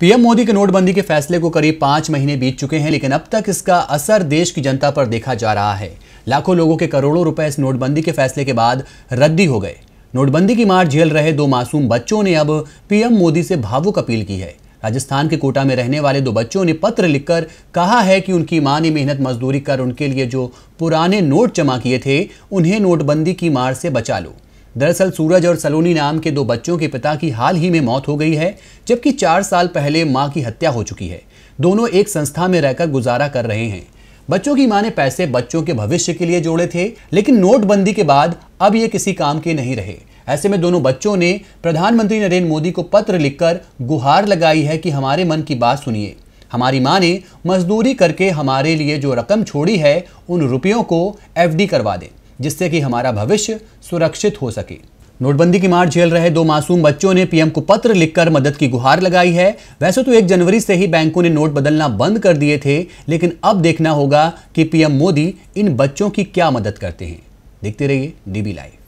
PM Modi के नोटबंदी के फैसले को करीब पांच महीने बीत चुके हैं लेकिन अब तक इसका असर देश की जनता पर देखा जा रहा है लाखों लोगों के करोड़ों रुपए इस नोटबंदी के फैसले के बाद रद्दी हो गए नोटबंदी की मार झेल रहे दो मासूम बच्चों ने अब पीएम मोदी से भावुक अपील की है राजस्थान के कोटा में रहने वाले दो बच्चों ने पत्र लिखकर कहा है कि उनकी मां ने मेहनत मजदूरी कर उनके लिए जो पुराने नोट जमा किए थे उन्हें नोटबंदी की मार से बचा लो दरअसल सूरज और सलोनी नाम के दो बच्चों के पिता की हाल ही में मौत हो गई है जबकि चार साल पहले माँ की हत्या हो चुकी है दोनों एक संस्था में रहकर गुजारा कर रहे हैं बच्चों की माँ ने पैसे बच्चों के भविष्य के लिए जोड़े थे लेकिन नोटबंदी के बाद अब ये किसी काम के नहीं रहे ऐसे में दोनों बच्चों ने प्रधानमंत्री नरेंद्र मोदी को पत्र लिखकर गुहार लगाई है कि हमारे मन की बात सुनिए हमारी माँ ने मजदूरी करके हमारे लिए जो रकम छोड़ी है उन रुपयों को एफडी करवा दें जिससे कि हमारा भविष्य सुरक्षित हो सके नोटबंदी की मार झेल रहे दो मासूम बच्चों ने पीएम को पत्र लिखकर मदद की गुहार लगाई है वैसे तो एक जनवरी से ही बैंकों ने नोट बदलना बंद कर दिए थे लेकिन अब देखना होगा कि पीएम मोदी इन बच्चों की क्या मदद करते हैं देखते रहिए डीबी लाइव